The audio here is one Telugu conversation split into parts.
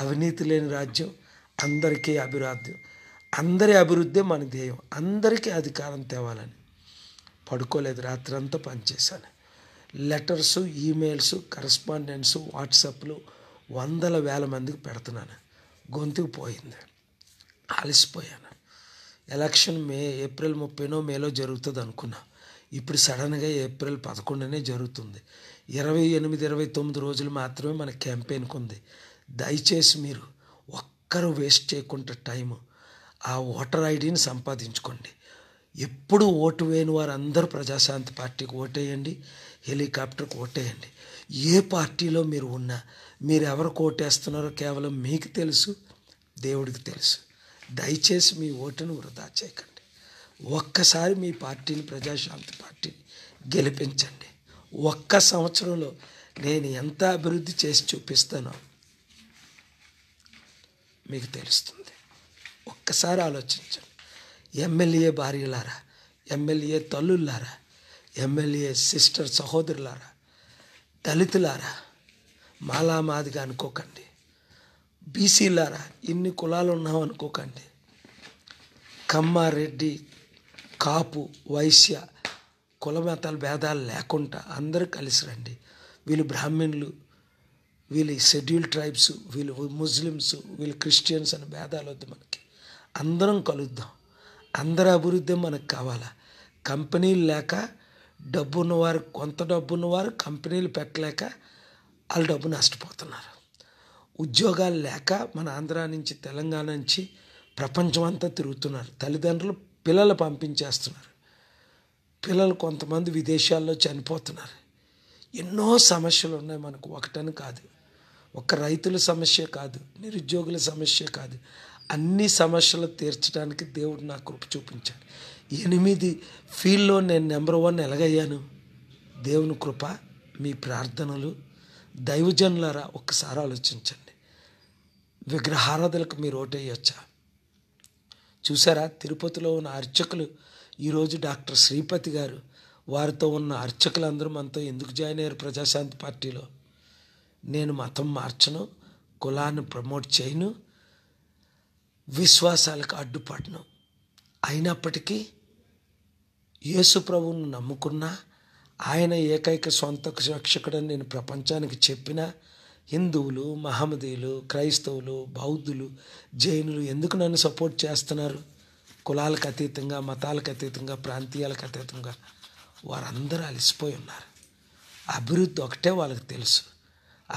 అవినీతి లేని రాజ్యం అందరికీ అభిరాధ్యం అందరి అభివృద్ధి మన ధ్యేయం అందరికీ అధికారం తేవాలని పడుకోలేదు రాత్రంతా పనిచేశాను లెటర్సు ఈమెయిల్స్ కరస్పాండెన్స్ వాట్సాప్లు వందల వేల మందికి పెడుతున్నాను గొంతుకు పోయింది అలసిపోయాను ఎలక్షన్ మే ఏప్రిల్ ముప్పైనో మేలో జరుగుతుంది అనుకున్నా ఇప్పుడు సడన్గా ఏప్రిల్ పదకొండునే జరుగుతుంది ఇరవై ఎనిమిది ఇరవై తొమ్మిది రోజులు మాత్రమే మన క్యాంపెయిన్కి ఉంది దయచేసి మీరు ఒక్కరు వేస్ట్ చేయకుండా టైం ఆ ఓటర్ ఐడిని సంపాదించుకోండి ఎప్పుడు ఓటు వేయని వారందరూ ప్రజాశాంతి పార్టీకి ఓటేయండి హెలికాప్టర్కి ఓటేయండి ఏ పార్టీలో మీరు ఉన్నా మీరు ఎవరికి ఓటేస్తున్నారో కేవలం మీకు తెలుసు దేవుడికి తెలుసు దయచేసి మీ ఓటును వృధా చేయకండి ఒక్కసారి మీ పార్టీని ప్రజాశాంతి పార్టీని గెలిపించండి ఒక్క సంవత్సరంలో నేను ఎంత అభివృద్ధి చేసి చూపిస్తానో మీకు తెలుస్తుంది ఒక్కసారి ఆలోచించండి ఎమ్మెల్యే భార్యలారా ఎమ్మెల్యే తల్లులారా ఎమ్మెల్యే సిస్టర్ సహోదరులారా దళితులారా మాలా మాదిగా అనుకోకండి బీసీలారా ఇన్ని కులాలు ఉన్నాం అనుకోకండి కమ్మారెడ్డి కాపు వైశ్య కులమతాల భేదాలు లేకుండా అందరూ కలిసి రండి వీళ్ళు బ్రాహ్మణులు వీళ్ళు షెడ్యూల్ ట్రైబ్స్ వీళ్ళు ముస్లిమ్స్ వీళ్ళు క్రిస్టియన్స్ అని భేదాలు వద్దు మనకి అందరం కలుద్దాం అందరి అభివృద్ధి మనకు కావాలా కంపెనీలు లేక డబ్బు ఉన్నవారు కొంత డబ్బు ఉన్నవారు కంపెనీలు పెట్టలేక వాళ్ళ డబ్బు నష్టపోతున్నారు ఉద్యోగాలు లేక మన ఆంధ్ర నుంచి తెలంగాణ నుంచి ప్రపంచం అంతా తిరుగుతున్నారు తల్లిదండ్రులు పిల్లలు పంపించేస్తున్నారు పిల్లలు కొంతమంది విదేశాల్లో చనిపోతున్నారు ఎన్నో సమస్యలు ఉన్నాయి మనకు ఒకటని కాదు ఒక రైతుల సమస్య కాదు నిరుద్యోగుల సమస్య కాదు అన్ని సమస్యలు తీర్చడానికి దేవుడు నా కృప చూపించాడు ఎనిమిది ఫీల్డ్లో నేను నెంబర్ వన్ ఎలాగయ్యాను దేవుని కృప మీ ప్రార్థనలు దైవజనులారా ఒక్కసారి ఆలోచించండి విగ్రహారాధనకు మీరు ఓటేయొచ్చా చూసారా తిరుపతిలో ఉన్న అర్చకులు ఈరోజు డాక్టర్ శ్రీపతి గారు వారితో ఉన్న అర్చకులందరూ మనతో ఎందుకు జాయిన్ అయ్యారు ప్రజాశాంతి పార్టీలో నేను మతం మార్చను కులాన్ని ప్రమోట్ చేయను విశ్వాసాలకు అడ్డుపడను అయినప్పటికీ యేసు ప్రభువును నమ్ముకున్నా ఆయన ఏకైక సొంత రక్షకుడని నేను ప్రపంచానికి చెప్పిన హిందువులు మహమ్మదీయులు క్రైస్తవులు బౌద్ధులు జైనులు ఎందుకు నన్ను సపోర్ట్ చేస్తున్నారు కులాలకు అతీతంగా మతాలకు అతీతంగా ప్రాంతీయాలకు అతీతంగా వారందరూ అలసిపోయి ఉన్నారు అభివృద్ధి ఒకటే వాళ్ళకి తెలుసు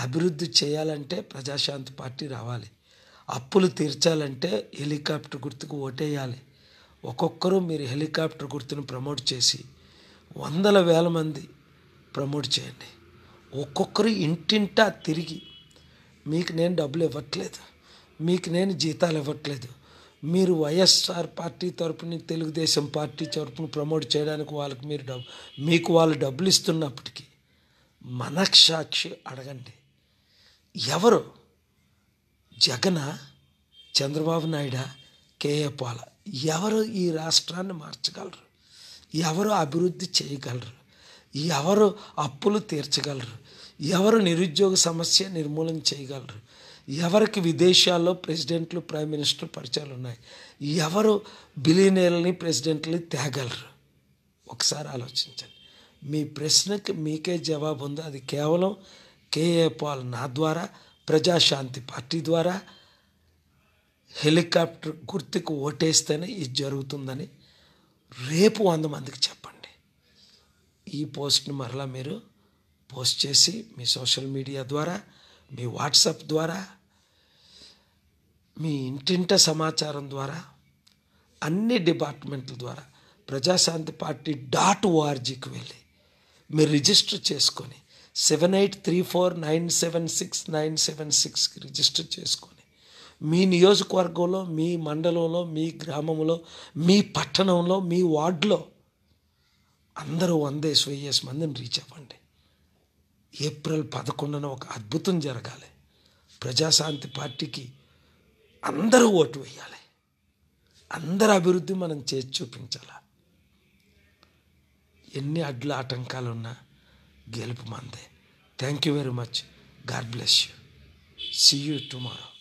అభివృద్ధి చేయాలంటే ప్రజాశాంతి పార్టీ రావాలి అప్పులు తీర్చాలంటే హెలికాప్టర్ గుర్తుకు ఓటేయాలి ఒక్కొక్కరు మీరు హెలికాప్టర్ గుర్తును ప్రమోట్ చేసి వందల వేల మంది ప్రమోట్ చేయండి ఒక్కొక్కరు ఇంటింటా తిరిగి మీకు నేను డబ్బులు ఇవ్వట్లేదు మీకు నేను జీతాలు ఇవ్వట్లేదు మీరు వైఎస్ఆర్ పార్టీ తరపున తెలుగుదేశం పార్టీ తరపున ప్రమోట్ చేయడానికి వాళ్ళకి మీరు డబ్బు మీకు వాళ్ళు డబ్బులు ఇస్తున్నప్పటికీ మనక్షాక్షి అడగండి ఎవరు జగన చంద్రబాబు నాయుడు కేఏ పాల ఎవరు ఈ రాష్ట్రాన్ని మార్చగలరు ఎవరు అభివృద్ధి చేయగలరు ఎవరు అప్పులు తీర్చగలరు ఎవరు నిరుద్యోగ సమస్య నిర్మూలన చేయగలరు ఎవరికి విదేశాల్లో ప్రెసిడెంట్లు ప్రైమ్ మినిస్టర్ పరిచయాలు ఉన్నాయి ఎవరు బిలియనీర్లని ప్రెసిడెంట్ని తేగలరు ఒకసారి ఆలోచించండి మీ ప్రశ్నకి మీకే జవాబు ఉందో అది కేవలం కేఏ పాల్ నా ద్వారా ప్రజాశాంతి పార్టీ ద్వారా హెలికాప్టర్ గుర్తుకు ఓటేస్తేనే ఇది జరుగుతుందని రేపు వంద మందికి చెప్పండి ఈ పోస్ట్ని మరలా మీరు పోస్ట్ చేసి మీ సోషల్ మీడియా ద్వారా మీ వాట్సాప్ ద్వారా మీ ఇంటింట సమాచారం ద్వారా అన్ని డిపార్ట్మెంట్ల ద్వారా ప్రజాశాంతి పార్టీ డాట్ ఓఆర్జీకి వెళ్ళి మీరు రిజిస్టర్ చేసుకొని seven eight three four nine seven six nine seven సిక్స్కి రిజిస్టర్ చేసుకొని మీ నియోజకవర్గంలో మీ మండలంలో మీ గ్రామంలో మీ పట్టణంలో మీ వార్డులో అందరూ వందేసి వెయ్యేసి మందిని రీచ్ అవ్వండి ఏప్రిల్ పదకొండున ఒక అద్భుతం జరగాలి ప్రజాశాంతి పార్టీకి అందరూ ఓటు వేయాలి అందరి అభివృద్ధి మనం చేసి చూపించాలి ఎన్ని అడ్లు ఆటంకాలు ఉన్నా గెలుపు మందే thank you very much God bless you see you tomorrow